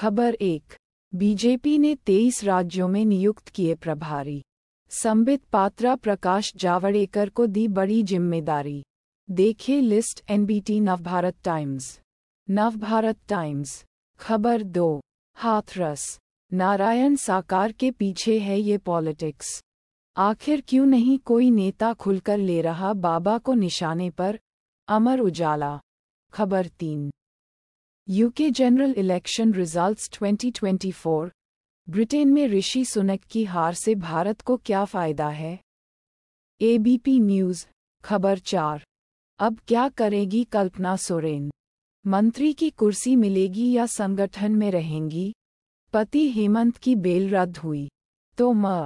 खबर एक बीजेपी ने तेईस राज्यों में नियुक्त किए प्रभारी संबित पात्रा प्रकाश जावड़ेकर को दी बड़ी जिम्मेदारी देखे list NBT Navbharat Times Navbharat Times खबर दो हाथरस नारायण साकार के पीछे है ये पॉलिटिक्स आखिर क्यों नहीं कोई नेता खुलकर ले रहा बाबा को निशाने पर अमर उजाला खबर तीन UK general election results 2024 Britain में ऋषि सुनक की हार से भारत को क्या फ़ायदा है एबीपी न्यूज़ खबर चार अब क्या करेगी कल्पना सोरेन मंत्री की कुर्सी मिलेगी या संगठन में रहेंगी पति हेमंत की बेल रद्द हुई तो म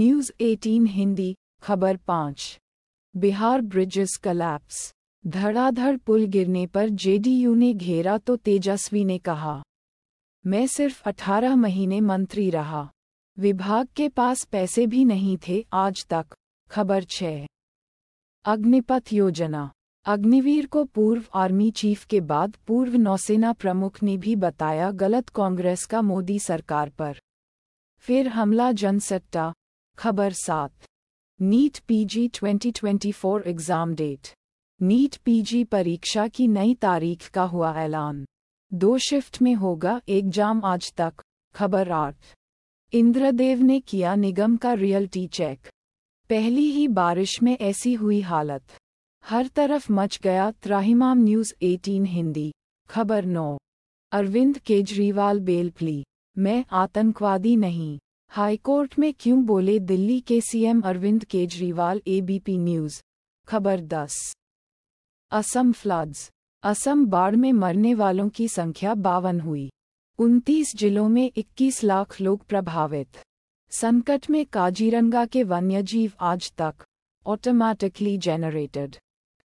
न्यूज़ 18 हिंदी खबर पाँच बिहार ब्रिजेस कलैप्स धड़ाधड़ पुल गिरने पर जेडीयू ने घेरा तो तेजस्वी ने कहा मैं सिर्फ अठारह महीने मंत्री रहा विभाग के पास पैसे भी नहीं थे आज तक खबर छः अग्निपथ योजना अग्निवीर को पूर्व आर्मी चीफ के बाद पूर्व नौसेना प्रमुख ने भी बताया गलत कांग्रेस का मोदी सरकार पर फिर हमला जनसट्टा खबर सात NEET PG 2024 exam date NEET PG परीक्षा की नई तारीख का हुआ ऐलान दो शिफ्ट में होगा एग्जाम आज तक खबर आठ इंद्रदेव ने किया निगम का रियलिटी चेक पहली ही बारिश में ऐसी हुई हालत हर तरफ मच गया त्राहिमाम न्यूज़ 18 हिंदी खबर नौ अरविंद केजरीवाल बेल प्ली मैं आतंकवादी नहीं हाईकोर्ट में क्यों बोले दिल्ली के CM Arvind Kejriwal ABP news खबर दस असम फ्लड्स असम बाढ़ में मरने वालों की संख्या बावन हुई उनतीस जिलों में 21 लाख लोग प्रभावित संकट में काजीरंगा के वन्यजीव आज तक ऑटोमैटिकली जेनरेटेड